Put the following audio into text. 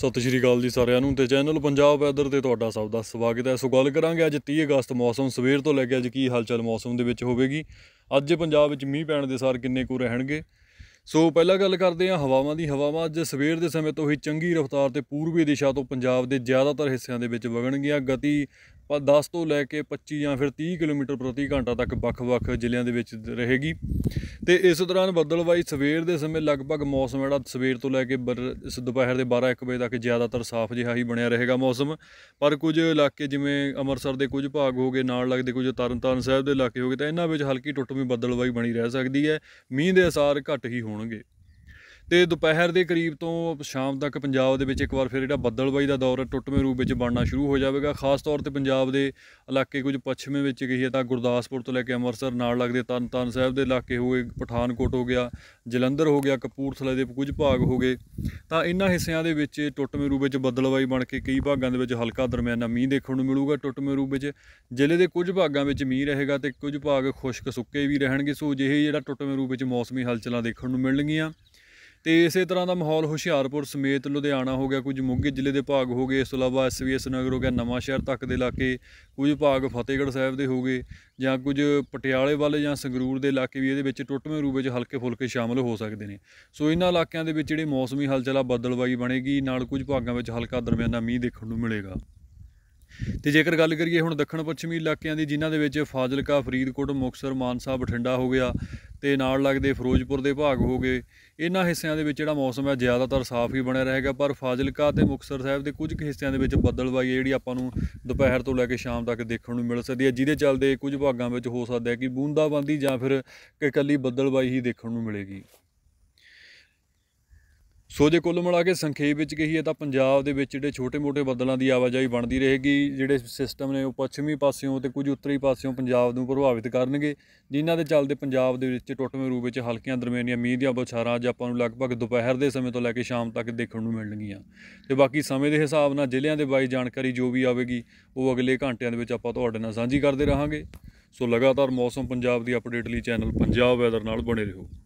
ਸਤਿ ਸ਼੍ਰੀ ਅਕਾਲ ਜੀ ਸਾਰਿਆਂ ਨੂੰ ਤੇ ਚੈਨਲ ਪੰਜਾਬ ਵੈਦਰ ਤੇ ਤੁਹਾਡਾ ਸਭ ਦਾ ਸਵਾਗਤ ਹੈ ਸੋ ਗੱਲ ਕਰਾਂਗੇ ਅੱਜ 30 ਅਗਸਤ ਮੌਸਮ ਸਵੇਰ ਤੋਂ ਲੈ ਕੇ ਅੱਜ ਕੀ ਹਲਚਲ ਮੌਸਮ ਦੇ ਵਿੱਚ ਹੋਵੇਗੀ ਅੱਜ ਪੰਜਾਬ ਵਿੱਚ ਮੀਂਹ ਪੈਣ ਦੇ ਸਾਰ ਕਿੰਨੇ ਕੁ ਰਹਿਣਗੇ ਸੋ ਪਹਿਲਾਂ ਗੱਲ ਕਰਦੇ ਹਾਂ ਹਵਾਵਾਂ ਦੀ ਹਵਾਵਾਂ ਅੱਜ ਸਵੇਰ ਦੇ ਸਮੇਂ ਤੋਂ ਹੀ ਚੰਗੀ ਰਫ਼ਤਾਰ ਤੇ ਪੂਰਬੀ ਦਿਸ਼ਾ ਤੋਂ ਪੰਜਾਬ ਦੇ ਜ਼ਿਆਦਾਤਰ ਹਿੱਸਿਆਂ ਦੇ ਵਿੱਚ ਵਗਣਗੀਆਂ ਗਤੀ ਪਰ 10 ਤੋਂ ਲੈ ਕੇ 25 ਜਾਂ ਫਿਰ 30 ਕਿਲੋਮੀਟਰ ਪ੍ਰਤੀ ਘੰਟਾ ਤੱਕ ਵੱਖ-ਵੱਖ ਜ਼ਿਲ੍ਹਿਆਂ ਦੇ ਵਿੱਚ ਰਹੇਗੀ ਤੇ ਇਸ ਦੌਰਾਨ ਬੱਦਲਵਾਈ ਸਵੇਰ ਦੇ ਸਮੇਂ ਲਗਭਗ ਮੌਸਮ ਜਿਹੜਾ ਸਵੇਰ ਤੋਂ ਲੈ ਕੇ ਇਸ ਦੁਪਹਿਰ ਦੇ 12-1 ਵਜੇ ਤੱਕ ਜ਼ਿਆਦਾਤਰ ਸਾਫ਼ ਜਿਹਾ ਹੀ ਬਣਿਆ ਰਹੇਗਾ ਮੌਸਮ ਪਰ ਕੁਝ ਇਲਾਕੇ ਜਿਵੇਂ ਅੰਮ੍ਰਿਤਸਰ ਦੇ ਕੁਝ ਭਾਗ ਹੋਗੇ ਨਾਲ ਲੱਗਦੇ ਕੁਝ ਤਰਨਤਾਰਨ ਸਾਹਿਬ ਦੇ ਇਲਾਕੇ ਹੋਗੇ ਤਾਂ ਇਹਨਾਂ ਵਿੱਚ ਹਲਕੀ ਟੁੱਟਵੀਂ ਬੱਦਲਵਾਈ ਬਣੀ ਰਹਿ ਸਕਦੀ ਹੈ ਮੀਂਹ ਦੇ ਅਸਰ ਘੱਟ ਹੀ ਹੋਣਗੇ ਤੇ ਦੁਪਹਿਰ ਦੇ ਕਰੀਬ ਤੋਂ ਸ਼ਾਮ ਤੱਕ ਪੰਜਾਬ ਦੇ ਵਿੱਚ ਇੱਕ ਵਾਰ ਫਿਰ ਜਿਹੜਾ ਬੱਦਲਬਾਈ ਦਾ ਦੌਰ ਟੁੱਟਵੇਂ ਰੂਪ ਵਿੱਚ ਬਣਨਾ ਸ਼ੁਰੂ ਹੋ ਜਾਵੇਗਾ ਖਾਸ ਤੌਰ ਤੇ ਪੰਜਾਬ ਦੇ ਇਲਾਕੇ ਕੁਝ ਪੱਛਮੇ ਵਿੱਚ ਕਹੀਏ ਤਾਂ ਗੁਰਦਾਸਪੁਰ ਤੋਂ ਲੈ ਕੇ ਅੰਮ੍ਰਿਤਸਰ ਨਾਲ ਲੱਗਦੇ ਤਨਤਨ ਸਾਹਿਬ ਦੇ ਇਲਾਕੇ ਹੋਏ ਪਠਾਨਕੋਟ ਹੋ ਗਿਆ ਜਲੰਧਰ ਹੋ ਗਿਆ ਕਪੂਰਥਲੇ ਦੇ ਕੁਝ ਭਾਗ ਹੋ ਗਏ ਤਾਂ ਇਨ੍ਹਾਂ ਹਿੱਸਿਆਂ ਦੇ ਵਿੱਚ ਟੁੱਟਵੇਂ ਰੂਪ ਵਿੱਚ ਬੱਦਲਬਾਈ ਬਣ ਕੇ ਕਈ ਭਾਗਾਂ ਦੇ ਵਿੱਚ ਹਲਕਾ ਦਰਮਿਆਨਾ ਮੀਂਹ ਦੇਖਣ ਨੂੰ ਮਿਲੂਗਾ ਟੁੱਟਵੇਂ ਰੂਪ ਵਿੱਚ ਜ਼ਿਲ੍ਹੇ ਦੇ ਕੁਝ ਭਾਗਾਂ ਵਿੱਚ ਮੀਂਹ ਰਹੇਗਾ ਤੇ ਕੁਝ ਭਾਗ ਖੁਸ਼ਕ ਸੁੱਕੇ ਵੀ ਰਹਿਣਗੇ ਸੋ ਜਿਹੇ ਜਿਹੜਾ ਟੁੱਟਵੇਂ ਰੂਪ ਵਿੱਚ ਮੌਸਮੀ ਹਲਚਲਾਂ ਦੇਖਣ ਨੂੰ ਮਿਲਣਗੀਆਂ ਤੇ ਇਸੇ ਤਰ੍ਹਾਂ ਦਾ ਮਾਹੌਲ ਹੁਸ਼ਿਆਰਪੁਰ ਸਮੇਤ ਲੁਧਿਆਣਾ ਹੋ ਗਿਆ ਕੁਝ ਮੁੱਗੇ ਜ਼ਿਲ੍ਹੇ ਦੇ ਭਾਗ ਹੋ ਗਏ ਇਸ ਤੋਂ ਇਲਾਵਾ ਐਸਵੀਐਸ ਨਗਰ ਹੋ ਗਿਆ ਨਵਾਂ ਸ਼ਹਿਰ ਤੱਕ ਦੇ ਇਲਾਕੇ ਕੁਝ ਭਾਗ ਫਤਿਹਗੜ੍ਹ ਸਾਹਿਬ ਦੇ ਹੋ ਗਏ ਜਾਂ ਕੁਝ ਪਟਿਆਲੇ ਵੱਲ ਜਾਂ ਸੰਗਰੂਰ ਦੇ ਇਲਾਕੇ ਵੀ ਇਹਦੇ ਵਿੱਚ ਟੁੱਟਵੇਂ ਰੂਪ ਵਿੱਚ ਹਲਕੇ ਫੁਲਕੇ ਸ਼ਾਮਲ ਹੋ ਸਕਦੇ ਨੇ ਸੋ ਇਹਨਾਂ ਇਲਾਕਿਆਂ ਦੇ ਵਿੱਚ ਜਿਹੜੇ ਮੌਸਮੀ ਹਲਚਲਾ ਬੱਦਲਬਾਈ ਬਣੇਗੀ ਨਾਲ ਕੁਝ ਭਾਗਾਂ ਵਿੱਚ ਹਲਕਾ ਦਰਮਿਆਨਾ ਮੀਂਹ ਦੇਖਣ ਨੂੰ ਮਿਲੇਗਾ ਤੇ ਜੇਕਰ ਗੱਲ ਕਰੀਏ ਹੁਣ ਦੱਖਣ ਪੱਛਮੀ ਇਲਾਕਿਆਂ ਦੀ ਜਿਨ੍ਹਾਂ ਦੇ ਵਿੱਚ ਫਾਜ਼ਿਲਕਾ ਫਰੀਦਕੋਟ ਮੁਕਸਰ ਮਾਨਸਾ ਬਠਿੰਡਾ ਹੋ ਗਿਆ ਤੇ ਨਾਲ ਲੱਗਦੇ ਫਿਰੋਜ਼ਪੁਰ ਦੇ ਭਾਗ ਹੋ ਗਏ ਇਹਨਾਂ ਹਿੱਸਿਆਂ ਦੇ ਵਿੱਚ ਜਿਹੜਾ ਮੌਸਮ ਹੈ ਜ਼ਿਆਦਾਤਰ ਸਾਫ਼ ਹੀ ਬਣਿਆ ਰਹੇਗਾ ਪਰ ਫਾਜ਼ਿਲਕਾ ਤੇ ਮੁਕਸਰ ਸਾਹਿਬ ਦੇ ਕੁਝ ਕੁ ਹਿੱਸਿਆਂ ਦੇ ਵਿੱਚ ਬੱਦਲਬਾਈ ਜਿਹੜੀ ਆਪਾਂ ਨੂੰ ਦੁਪਹਿਰ ਤੋਂ ਲੈ ਕੇ ਸ਼ਾਮ ਤੱਕ ਦੇਖਣ ਨੂੰ ਮਿਲ ਸਕਦੀ ਹੈ ਜਿਹਦੇ ਚੱਲਦੇ ਕੁਝ ਭਾਗਾਂ ਵਿੱਚ ਹੋ ਸਕਦਾ ਹੈ ਕਿ ਬੂੰਦਾਬਾਂਦੀ ਜਾਂ ਫਿਰ ਇਕੱਲੀ ਬੱਦਲਬਾਈ ਹੀ ਦੇਖਣ ਨੂੰ ਮਿਲੇਗੀ ਸੋ ਜੇ ਕੁੱਲ ਮਿਲਾ ਕੇ ਸੰਖੇਪ ਵਿੱਚ ਕਹੀਏ ਤਾਂ ਪੰਜਾਬ ਦੇ ਵਿੱਚ ਜਿਹੜੇ ਛੋਟੇ-ਮੋਟੇ ਬੱਦਲਾਂ ਦੀ ਆਵਾਜਾਈ ਬਣਦੀ ਰਹੇਗੀ ਜਿਹੜੇ ਸਿਸਟਮ ਨੇ ਉਹ ਪੱਛਮੀ ਪਾਸਿਓਂ ਤੇ ਕੁਝ ਉੱਤਰੀ ਪਾਸਿਓਂ ਪੰਜਾਬ ਨੂੰ ਪ੍ਰਭਾਵਿਤ ਕਰਨਗੇ ਜਿਨ੍ਹਾਂ ਦੇ ਚੱਲਦੇ ਪੰਜਾਬ ਦੇ ਵਿੱਚ ਟੋਟਵੇਂ ਰੂਪ ਵਿੱਚ ਹਲਕੀਆਂ ਦਰਮਿਆਨੀਆਂ ਮੀਂਹ ਦੀਆਂ ਬੋਛਾਰਾਂ ਅੱਜ ਆਪਾਂ ਨੂੰ ਲਗਭਗ ਦੁਪਹਿਰ ਦੇ ਸਮੇਂ ਤੋਂ ਲੈ ਕੇ ਸ਼ਾਮ ਤੱਕ ਦੇਖਣ ਨੂੰ ਮਿਲਣਗੀਆਂ ਤੇ ਬਾਕੀ ਸਮੇਂ ਦੇ ਹਿਸਾਬ ਨਾਲ ਜ਼ਿਲ੍ਹਿਆਂ ਦੇ ਬਾਈ ਜਾਣਕਾਰੀ ਜੋ ਵੀ ਆਵੇਗੀ ਉਹ ਅਗਲੇ ਘੰਟਿਆਂ ਦੇ ਵਿੱਚ ਆਪਾਂ ਤੁਹਾਡੇ ਨਾਲ ਸਾਂਝੀ ਕਰਦੇ ਰਹਾਂਗੇ ਸੋ ਲਗਾਤਾਰ ਮੌਸਮ ਪੰਜਾਬ ਦੀ ਅਪਡੇਟ ਲਈ ਚੈਨਲ ਪੰਜਾਬ ਵੈਦਰ ਨਾਲ ਬਣੇ ਰਹੋ